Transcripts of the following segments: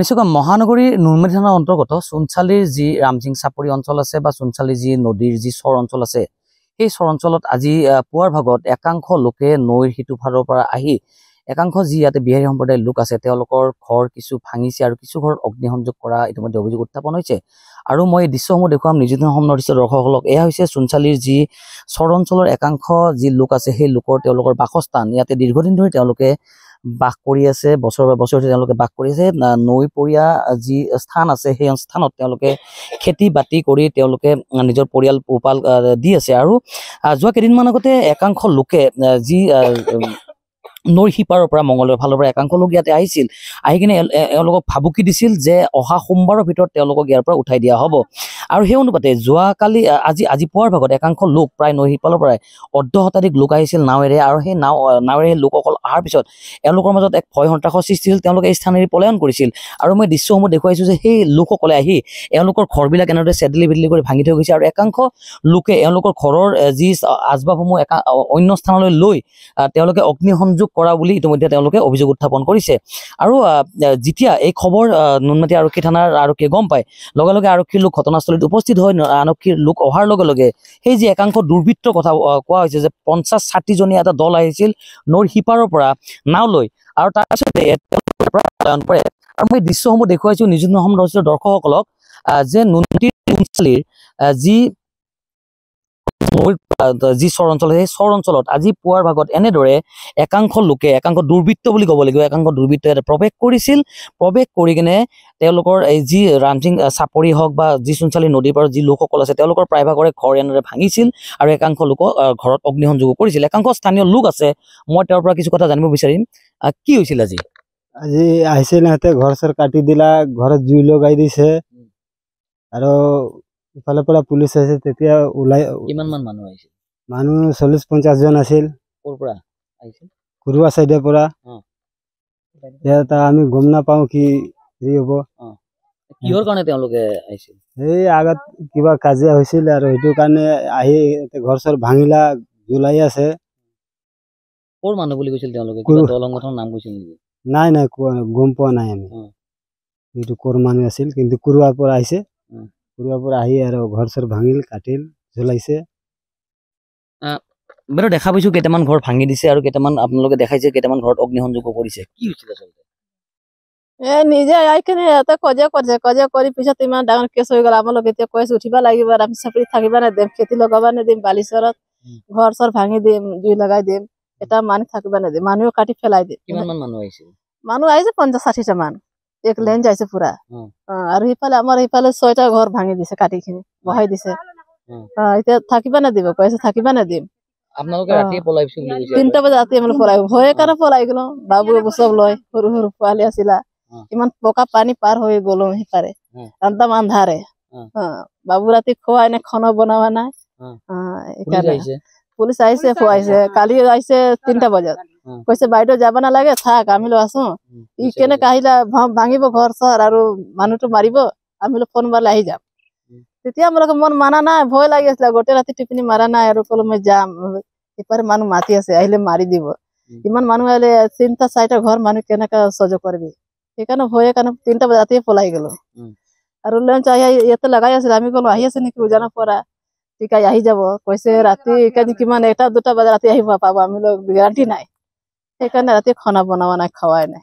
নিশ্চয়কৈ মহানগৰীৰ নুনমাটি থানাৰ অন্তৰ্গত চোনচালিৰ যি ৰামজিং চাপৰি অঞ্চল আছে বা সোনচালিৰ যি নদীৰ যি চৰ অঞ্চল আছে সেই চৰ অঞ্চলত আজি পুৱাৰ ভাগত একাংশ লোকে নৈৰ সিটো ফাৰৰ পৰা আহি একাংশ যি ইয়াতে বিহাৰী সম্প্ৰদায়ৰ লোক আছে তেওঁলোকৰ ঘৰ কিছু ভাঙিছে আৰু কিছু ঘৰত অগ্নিসংযোগ কৰা ইতিমধ্যে অভিযোগ উত্থাপন হৈছে আৰু মই এই দৃশ্যসমূহ দেখুৱাম নিযুদ্ধ সমৰ দৃশ্য দৰ্শকসকলক এয়া হৈছে চোনচালিৰ যি চৰ অঞ্চলৰ একাংশ যি লোক আছে সেই লোকৰ তেওঁলোকৰ বাসস্থান ইয়াতে দীৰ্ঘদিন ধৰি তেওঁলোকে বাস কৰি আছে বছৰ বা বছৰ তেওঁলোকে বাস কৰি আছে নৈপৰীয়া যি স্থান আছে সেই স্থানত তেওঁলোকে খেতি বাতি কৰি তেওঁলোকে নিজৰ পৰিয়াল পোহপাল দি আছে আৰু যোৱা কেইদিনমান আগতে একাংশ লোকে যি নৈ সিপাৰৰ পৰা মংগলৰ ফালৰ পৰা একাংশ লোক ইয়াতে আহিছিল আহি কিনে এওঁলোকক ভাবুকি দিছিল যে অহা সোমবাৰৰ ভিতৰত তেওঁলোকক ইয়াৰ পৰা উঠাই দিয়া হ'ব আৰু সেই অনুপাতে যোৱাকালি আজি আজি পুৱাৰ ভাগত একাংশ লোক প্ৰায় নৈ সিফালৰ পৰাই অৰ্ধ শতাধিক লোক আহিছিল নাৱেৰে আৰু সেই নাও নাৱেৰে সেই লোকসকল অহাৰ পিছত এওঁলোকৰ মাজত এক ভয় সন্ত্ৰাসৰ সৃষ্টি হ'ল তেওঁলোকে এই স্থান এৰি পলায়ন কৰিছিল আৰু মই দৃশ্যসমূহ দেখুৱাইছোঁ যে সেই লোকসকলে আহি এওঁলোকৰ ঘৰবিলাক এনেদৰে চেডেলি বেদলি কৰি ভাঙি থৈ গৈছে আৰু একাংশ লোকে এওঁলোকৰ ঘৰৰ যি আচবাবসমূহ একা অন্য স্থানলৈ লৈ তেওঁলোকে অগ্নিসংযোগ কৰা বুলি ইতিমধ্যে তেওঁলোকে অভিযোগ উত্থাপন কৰিছে আৰু যেতিয়া এই খবৰ নুনমাটি আৰক্ষী থানাৰ আৰক্ষীয়ে গম পায় লগে লগে আৰক্ষীৰ লোক ঘটনাস্থলী স্থলীত উপস্থিত হয় আনক্ষীৰ লোক অহাৰ লগে লগে সেই যি একাংশ দুৰ্বৃত্ত কথা কোৱা হৈছে যে পঞ্চাশ পঞ্চাছ ষাঠিজনীয়া এটা দল আহিছিল নৈৰ সিপাৰৰ পৰা নাও লৈ আৰু তাৰপিছতে পলায়ন কৰে আৰু মই দৃশ্যসমূহ দেখুৱাইছোঁ নিযুদ্ধ অসম দৰ্শিত যে নুনটিৰ যি যি চৰ অঞ্চল সেই চৰ অঞ্চলত আজি পুৱাৰ ভাগত এনেদৰে একাংশ লোকে একাংশ দুৰ্বৃত্ত বুলি ক'ব লাগিব একাংশ দুৰ্বৃত্ত ইয়াতে প্ৰৱেশ কৰিছিল প্ৰৱেশ কৰি কিনে তেওঁলোকৰ এই যি ৰামচিং চাপৰি হওক বা যি চুনচালি নদীৰ পাৰত যি লোকসকল আছে তেওঁলোকৰ প্ৰায়ভাগৰে ঘৰ এনেদৰে ভাঙিছিল আৰু একাংশ লোকক ঘৰত অগ্নিসংযোগো কৰিছিল একাংশ স্থানীয় লোক আছে মই তেওঁৰ পৰা কিছু কথা জানিব বিচাৰিম কি হৈছিল আজি আজি আহিছিল সিহঁতে ঘৰ চৰ কাটি দিলা ঘৰত জুই লগাই দিছে আৰু ইফালৰ পৰা পুলিচ আহিছে তেতিয়া ওলাই কিমানমান মানুহ আহিছিল মানুহ চল্লিছ জন আছিল ঘৰুৱা চাইডৰ পৰা আমি গম নাপাওঁ কি হেৰি হ'ব কিহৰ কাৰণে তেওঁলোকে আহিছিল সেই আগত কিবা কাজিয়া হৈছিল আৰু সেইটো কাৰণে আহি ঘৰ চৰ ভাঙিলা জ্বলাই আছে ক'ৰ নাই নাই গম পোৱা নাই আমি এইটো ক'ৰ মানুহ আছিল কিন্তু কুৰুৱাৰ পৰা আহিছে কুৰুৱাৰ পৰা আহি আৰু ঘৰ চৰ ভাঙিল কাটিল জ্বলাইছে বাৰু দেখা পাইছো কেইটামান ঘৰ ভাঙি দিছে আৰু কেইটামান আপোনালোকে দেখাইছে কেইটামান ঘৰত অগ্নিসংযোগো কৰিছে কি হৈছিল আচলতে এই নিজে আইখিনি ইয়াতে কজিয়া কৰিছে কজিয়া কৰি পিছত ইমান ডাঙৰ কেছ হৈ গল আমাৰ লগত এতিয়া কৈ আছো উঠিব লাগিব আমি চাকৰি থাকিব নেদিম খেতি লগাব নেদিম বালিচৰত ঘৰ চৰ ভাঙি দিম জুই লগাই দিম এটা মানুহ থাকিব নেদিম মানুহ কাটি পেলাই দিম কিমানমান মানুহ আহিছে মানুহ আহিছে পঞ্চাছ ষাঠিটামান এক লেন যাইছে পুৰা আৰু সিফালে আমাৰ সিফালে ছয়টা ঘৰ ভাঙি দিছে কাটিখিনি বহাই দিছে এতিয়া থাকিব নেদিব কৈ আছে থাকিব নেদিম আপোনালোকে ৰাতি পলাইছো বুলি কৈছে বজাত ৰাতি আমি পলাই ভয়ে কাৰণে পলাই গলো বাবু এবছৰ লয় সৰু সৰু পোৱালি আছিলা ইমান পকা পানী পাৰ হৈ গলো সিপাৰে একদম আন্ধাৰে বাবু ৰাতি খোৱাই নে খন বনোৱা নাই পুলিচ আহিছে খুৱাইছে কালি আহিছে তিনিটা বজাত কৈছে বাইদেউ যাব নালাগে থাক আমি লোক আছো ই কেনেকে আহিলা ভাঙিব ঘৰ চৰ আৰু মানুহটো মাৰিব আমি বোলো ফোন মাৰিলে আহি যাম তেতিয়া মোৰ মন মানা নাই ভয় লাগি আছিলে গোটেই ৰাতি টিপিনি মাৰা নাই আৰু কলো মই যাম সিপাৰে মানুহ মাতি আছে আহিলে মাৰি দিব ইমান মানুহ আহিলে তিনিটা চাৰিটা ঘৰ মানুহ কেনেকে সজ কৰবি সেইকাৰণে ভয়ে কাৰণে তিনিটা ৰাতিয়ে পলাই গলো আৰু লঞ্চ আহি ইয়াতে লগাই আছিলে আমি কলো আহি আছে নেকি উজানৰ পৰা শিকাই আহি যাব কৈছে ৰাতি শিকাই কিমান এটা দুটা বজাত ৰাতি আহিব পাব আমি গেৰাণ্টি নাই সেইকাৰণে ৰাতি খানা বনাব নাই খোৱাই নাই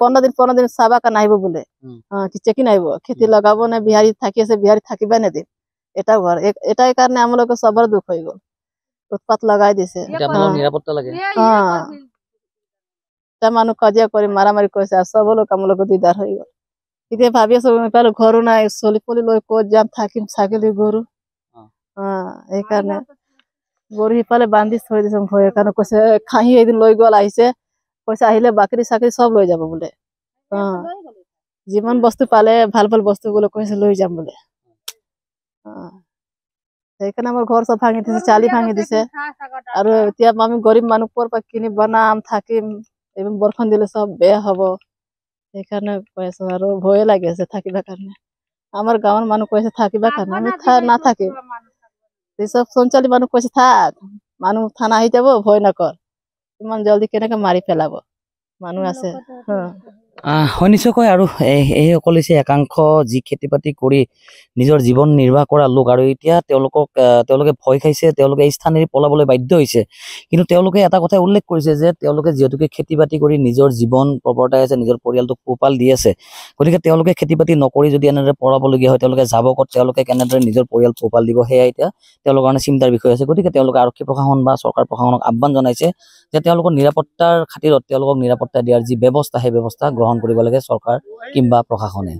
পনেরো দিন পনেরো দিন চাবা কেন আহব বোলে চেকি নাহব খেতে লগাব না বিহারী থাকি আছে বিহারী থাকিবা নেদিন এটা ঘর এটাই কারণে আমার সবার দুঃখ হয়ে গেল উৎপাত লগাই দিছে হ্যাঁ কাজিয়া করে মারামারি করেছে আর সব লোক আমার লোক দিদার হয়ে গেল এতিয়া ভাবি আছো পালো ঘৰো নাই চলি পলি লৈ কত যাম থাকিম ছাগলী গৰু অ সেইকাৰণে গৰু সিফালে বান্ধি থৈ দিছো কাৰণে কৈছে খাহি এদিন লৈ গল আহিছে পইচা আহিলে বাকৰি চাকৰি চব লৈ যাব বোলে যিমান বস্তু পালে ভাল ভাল বস্তু বোলে কৈছে লৈ যাম বোলে সেইকাৰণে আমাৰ ঘৰ চব ভাঙি দিছে চালি ভাঙি দিছে আৰু এতিয়া আমি গৰীব মানুহ ক'ৰ পৰা কিনি বনাম থাকিম এইবোৰ বৰষুণ দিলে চব বেয়া হ'ব সেইকাৰণে কৈ আছো আৰু ভয়ে লাগি আছে থাকিবৰ কাৰণে আমাৰ গাঁৱৰ মানুহ কৈছে থাকিবৰ কাৰণে আমি নাথাকিম এইচব মানুহ কৈছে থাক মানুহ থানা আহি যাব ভয় নকৰ ইমান জলদি কেনেকে মাৰি পেলাব মানুহ আছে হ হয় নিশ্চয়কৈ আৰু এইসকল হৈছে একাংশ যি খেতি বাতি কৰি নিজৰ জীৱন নিৰ্বাহ কৰা লোক আৰু এতিয়া তেওঁলোকক তেওঁলোকে ভয় খাইছে তেওঁলোকে এই স্থান এৰি পলাবলৈ বাধ্য হৈছে কিন্তু তেওঁলোকে এটা কথা উল্লেখ কৰিছে যে তেওঁলোকে যিহেতুকে খেতি বাতি কৰি নিজৰ জীৱন প্ৰৱৰ্তাই আছে নিজৰ পৰিয়ালটোক পোহপাল দি আছে গতিকে তেওঁলোকে খেতি বাতি নকৰি যদি এনেদৰে পৰাবলগীয়া হয় তেওঁলোকে যাব ক'ত তেওঁলোকে কেনেদৰে নিজৰ পৰিয়াল পোহপাল দিব সেয়া এতিয়া তেওঁলোকৰ কাৰণে চিন্তাৰ বিষয় আছে গতিকে তেওঁলোকে আৰক্ষী প্ৰশাসন বা চৰকাৰ প্ৰশাসনক আহ্বান জনাইছে যে তেওঁলোকৰ নিৰাপত্তাৰ খাতিৰত তেওঁলোকক নিৰাপত্তা দিয়াৰ যি ব্যৱস্থা সেই ব্যৱস্থা গ্ৰহণ কৰিব লাগে চৰকাৰ কিংবা প্ৰশাসনে